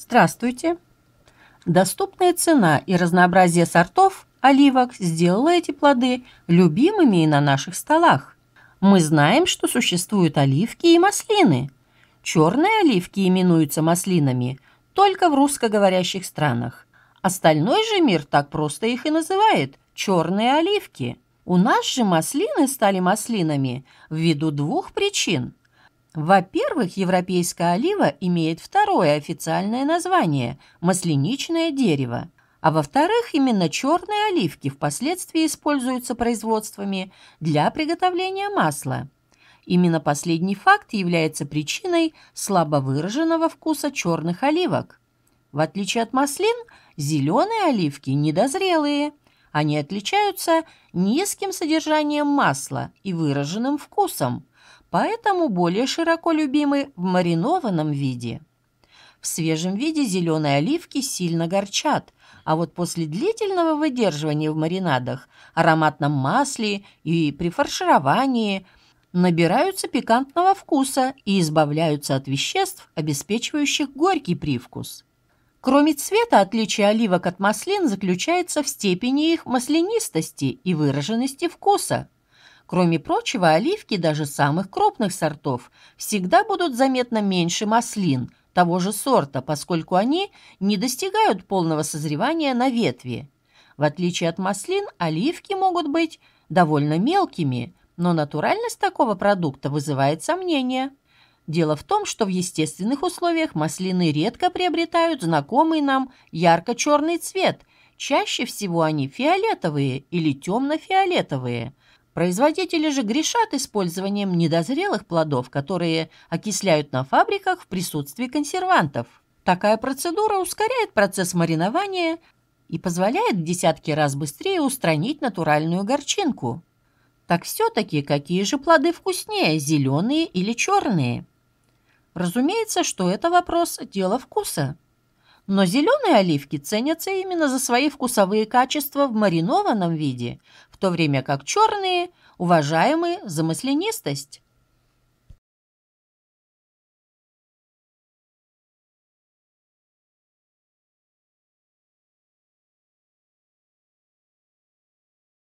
Здравствуйте! Доступная цена и разнообразие сортов оливок сделало эти плоды любимыми и на наших столах. Мы знаем, что существуют оливки и маслины. Черные оливки именуются маслинами только в русскоговорящих странах. Остальной же мир так просто их и называет – черные оливки. У нас же маслины стали маслинами ввиду двух причин. Во-первых, европейская олива имеет второе официальное название – масляничное дерево. А во-вторых, именно черные оливки впоследствии используются производствами для приготовления масла. Именно последний факт является причиной слабо выраженного вкуса черных оливок. В отличие от маслин, зеленые оливки недозрелые. Они отличаются низким содержанием масла и выраженным вкусом – поэтому более широко любимы в маринованном виде. В свежем виде зеленые оливки сильно горчат, а вот после длительного выдерживания в маринадах, ароматном масле и при фаршировании набираются пикантного вкуса и избавляются от веществ, обеспечивающих горький привкус. Кроме цвета, отличие оливок от маслин заключается в степени их маслянистости и выраженности вкуса – Кроме прочего, оливки даже самых крупных сортов всегда будут заметно меньше маслин того же сорта, поскольку они не достигают полного созревания на ветви. В отличие от маслин, оливки могут быть довольно мелкими, но натуральность такого продукта вызывает сомнения. Дело в том, что в естественных условиях маслины редко приобретают знакомый нам ярко-черный цвет. Чаще всего они фиолетовые или темно-фиолетовые – Производители же грешат использованием недозрелых плодов, которые окисляют на фабриках в присутствии консервантов. Такая процедура ускоряет процесс маринования и позволяет в десятки раз быстрее устранить натуральную горчинку. Так все-таки какие же плоды вкуснее, зеленые или черные? Разумеется, что это вопрос дела вкуса. Но зеленые оливки ценятся именно за свои вкусовые качества в маринованном виде, в то время как черные уважаемые, за маслянистость.